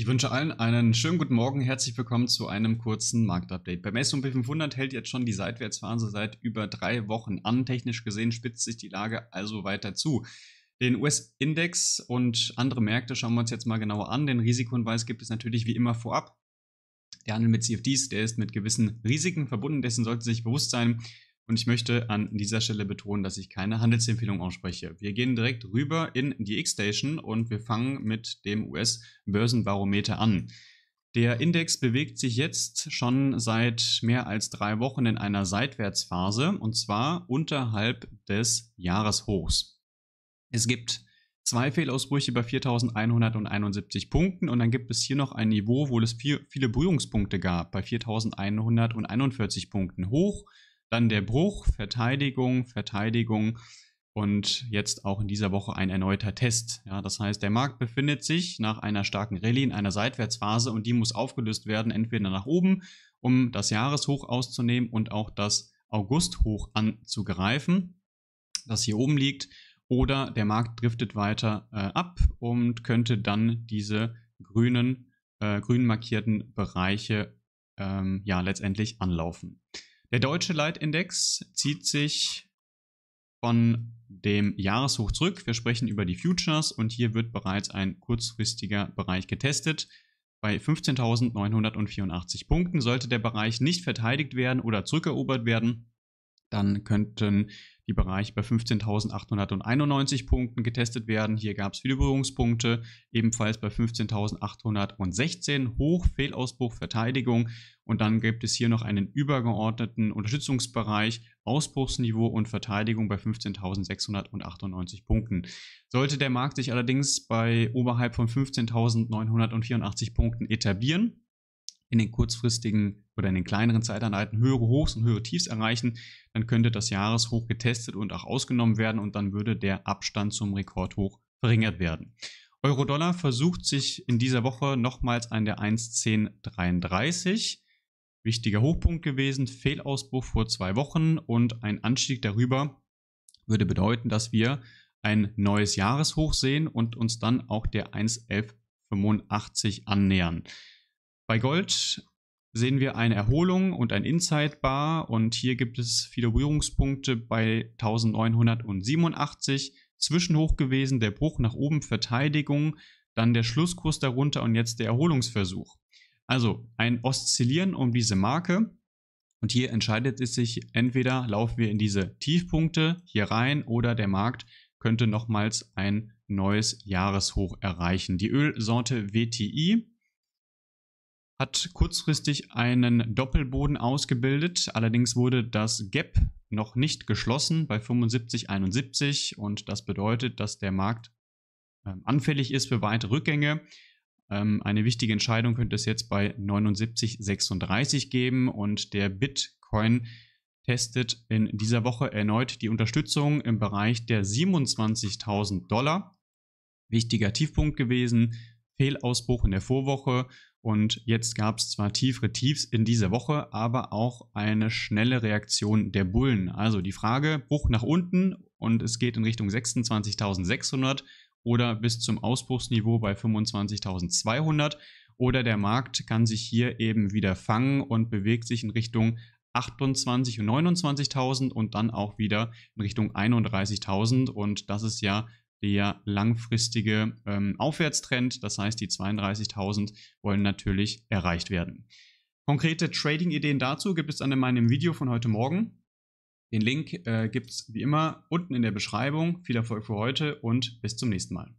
Ich wünsche allen einen schönen guten Morgen. Herzlich willkommen zu einem kurzen Marktupdate. Beim S&P 500 hält jetzt schon die Seitwärtsphase seit über drei Wochen an. Technisch gesehen spitzt sich die Lage also weiter zu. Den US-Index und andere Märkte schauen wir uns jetzt mal genauer an. Den Risikohinweis gibt es natürlich wie immer vorab. Der Handel mit CFDs, der ist mit gewissen Risiken verbunden, dessen sollte sich bewusst sein. Und ich möchte an dieser Stelle betonen, dass ich keine Handelsempfehlung ausspreche. Wir gehen direkt rüber in die X-Station und wir fangen mit dem US-Börsenbarometer an. Der Index bewegt sich jetzt schon seit mehr als drei Wochen in einer Seitwärtsphase und zwar unterhalb des Jahreshochs. Es gibt zwei Fehlausbrüche bei 4171 Punkten und dann gibt es hier noch ein Niveau, wo es viele Berührungspunkte gab bei 4141 Punkten hoch dann der Bruch, Verteidigung, Verteidigung und jetzt auch in dieser Woche ein erneuter Test. Ja, das heißt, der Markt befindet sich nach einer starken Rallye in einer Seitwärtsphase und die muss aufgelöst werden, entweder nach oben, um das Jahreshoch auszunehmen und auch das Augusthoch anzugreifen, das hier oben liegt, oder der Markt driftet weiter äh, ab und könnte dann diese grünen, äh, grün markierten Bereiche ähm, ja letztendlich anlaufen. Der deutsche Leitindex zieht sich von dem Jahreshoch zurück. Wir sprechen über die Futures und hier wird bereits ein kurzfristiger Bereich getestet. Bei 15.984 Punkten sollte der Bereich nicht verteidigt werden oder zurückerobert werden, dann könnten die Bereich bei 15.891 Punkten getestet werden. Hier gab es viele Berührungspunkte, ebenfalls bei 15.816 Hoch, Fehlausbruch, Verteidigung. Und dann gibt es hier noch einen übergeordneten Unterstützungsbereich, Ausbruchsniveau und Verteidigung bei 15.698 Punkten. Sollte der Markt sich allerdings bei oberhalb von 15.984 Punkten etablieren, in den kurzfristigen oder in den kleineren Zeiteinheiten höhere Hochs und höhere Tiefs erreichen, dann könnte das Jahreshoch getestet und auch ausgenommen werden und dann würde der Abstand zum Rekordhoch verringert werden. Euro-Dollar versucht sich in dieser Woche nochmals an der 1,1033. Wichtiger Hochpunkt gewesen, Fehlausbruch vor zwei Wochen und ein Anstieg darüber würde bedeuten, dass wir ein neues Jahreshoch sehen und uns dann auch der 1,1185 annähern. Bei Gold sehen wir eine Erholung und ein Inside Bar und hier gibt es viele Berührungspunkte bei 1987, Zwischenhoch gewesen, der Bruch nach oben, Verteidigung, dann der Schlusskurs darunter und jetzt der Erholungsversuch. Also ein Oszillieren um diese Marke und hier entscheidet es sich entweder laufen wir in diese Tiefpunkte hier rein oder der Markt könnte nochmals ein neues Jahreshoch erreichen. Die Ölsorte WTI hat kurzfristig einen Doppelboden ausgebildet. Allerdings wurde das Gap noch nicht geschlossen bei 75,71 und das bedeutet, dass der Markt ähm, anfällig ist für weitere Rückgänge. Ähm, eine wichtige Entscheidung könnte es jetzt bei 79,36 geben und der Bitcoin testet in dieser Woche erneut die Unterstützung im Bereich der 27.000 Dollar. Wichtiger Tiefpunkt gewesen, Fehlausbruch in der Vorwoche. Und jetzt gab es zwar tiefere Tiefs in dieser Woche, aber auch eine schnelle Reaktion der Bullen. Also die Frage, Bruch nach unten und es geht in Richtung 26.600 oder bis zum Ausbruchsniveau bei 25.200 oder der Markt kann sich hier eben wieder fangen und bewegt sich in Richtung 28 und 29.000 und dann auch wieder in Richtung 31.000 und das ist ja der langfristige ähm, Aufwärtstrend. Das heißt, die 32.000 wollen natürlich erreicht werden. Konkrete Trading-Ideen dazu gibt es an meinem Video von heute Morgen. Den Link äh, gibt es wie immer unten in der Beschreibung. Viel Erfolg für heute und bis zum nächsten Mal.